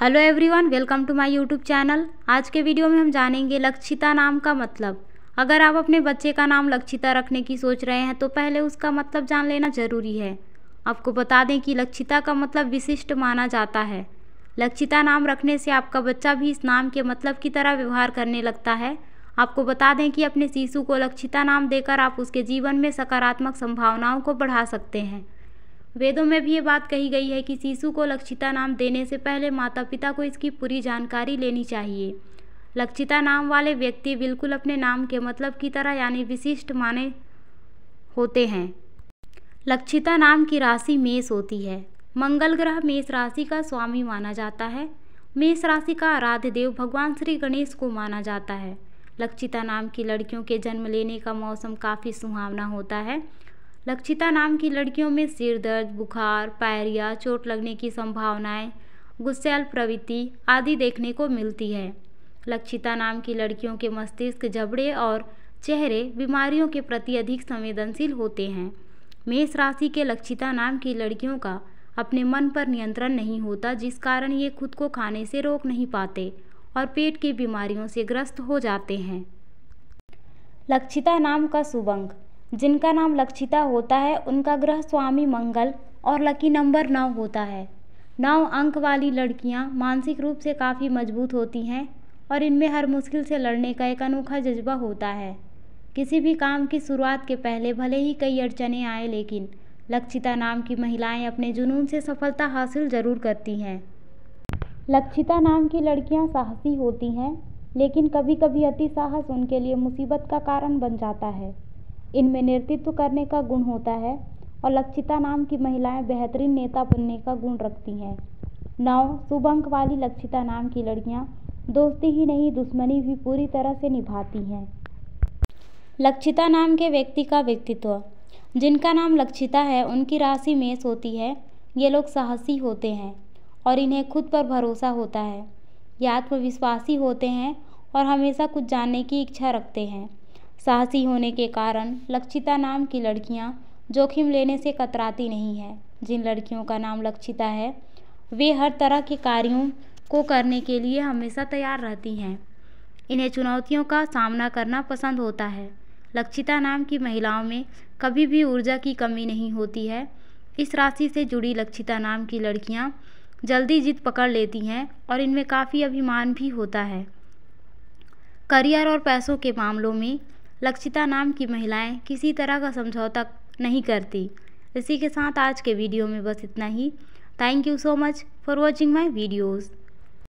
hello everyone welcome to my YouTube channel आज के video में हम जानेंगे लक्षिता नाम का मतलब अगर आप अपने बच्चे का नाम लक्षिता रखने की सोच रहे हैं तो पहले उसका मतलब जान लेना ज़रूरी है आपको बता दें कि लक्षिता का मतलब विशिष्ट माना जाता है लक्षिता नाम रखने से आपका बच्चा भी इस नाम के मतलब की तरह व्यवहार करने लगता है आपको बता दें कि अपने शिशु को लक्षिता नाम देकर आप उसके जीवन में सकारात्मक संभावनाओं को बढ़ा सकते हैं वेदों में भी ये बात कही गई है कि शिशु को लक्षिता नाम देने से पहले माता पिता को इसकी पूरी जानकारी लेनी चाहिए लक्षिता नाम वाले व्यक्ति बिल्कुल अपने नाम के मतलब की तरह यानी विशिष्ट माने होते हैं लक्षिता नाम की राशि मेष होती है मंगल ग्रह मेष राशि का स्वामी माना जाता है मेष राशि का आराध्य देव भगवान श्री गणेश को माना जाता है लक्षिता नाम की लड़कियों के जन्म लेने का मौसम काफ़ी सुहावना होता है लक्षिता नाम की लड़कियों में सिर दर्द बुखार पायरिया चोट लगने की संभावनाएं गुस्सेल प्रवृत्ति आदि देखने को मिलती है लक्षिता नाम की लड़कियों के मस्तिष्क जबड़े और चेहरे बीमारियों के प्रति अधिक संवेदनशील होते हैं मेष राशि के लक्षिता नाम की लड़कियों का अपने मन पर नियंत्रण नहीं होता जिस कारण ये खुद को खाने से रोक नहीं पाते और पेट की बीमारियों से ग्रस्त हो जाते हैं लक्षिता नाम का शुभ अंक जिनका नाम लक्षिता होता है उनका ग्रह स्वामी मंगल और लकी नंबर नौ होता है नौ अंक वाली लड़कियां मानसिक रूप से काफ़ी मजबूत होती हैं और इनमें हर मुश्किल से लड़ने का एक अनोखा जज्बा होता है किसी भी काम की शुरुआत के पहले भले ही कई अड़चने आए लेकिन लक्षिता नाम की महिलाएं अपने जुनून से सफलता हासिल ज़रूर करती हैं लक्षिता नाम की लड़कियां साहसी होती हैं लेकिन कभी कभी अति साहस उनके लिए मुसीबत का कारण बन जाता है इनमें नेतृत्व करने का गुण होता है और लक्षिता नाम की महिलाएं बेहतरीन नेता बनने का गुण रखती हैं नौ शुभ अंक वाली लक्षिता नाम की लड़कियां दोस्ती ही नहीं दुश्मनी भी पूरी तरह से निभाती हैं लक्षिता नाम के व्यक्ति का व्यक्तित्व जिनका नाम लक्षिता है उनकी राशि मेष होती है ये लोग साहसी होते हैं और इन्हें खुद पर भरोसा होता है ये आत्मविश्वासी होते हैं और हमेशा कुछ जानने की इच्छा रखते हैं साहसी होने के कारण लक्षिता नाम की लड़कियां जोखिम लेने से कतराती नहीं है जिन लड़कियों का नाम लक्षिता है वे हर तरह के कार्यों को करने के लिए हमेशा तैयार रहती हैं इन्हें चुनौतियों का सामना करना पसंद होता है लक्षिता नाम की महिलाओं में कभी भी ऊर्जा की कमी नहीं होती है इस राशि से जुड़ी लक्षिता नाम की लड़कियां जल्दी जिद पकड़ लेती हैं और इनमें काफ़ी अभिमान भी होता है करियर और पैसों के मामलों में लक्षिता नाम की महिलाएं किसी तरह का समझौता नहीं करती इसी के साथ आज के वीडियो में बस इतना ही thank you so much for watching my videos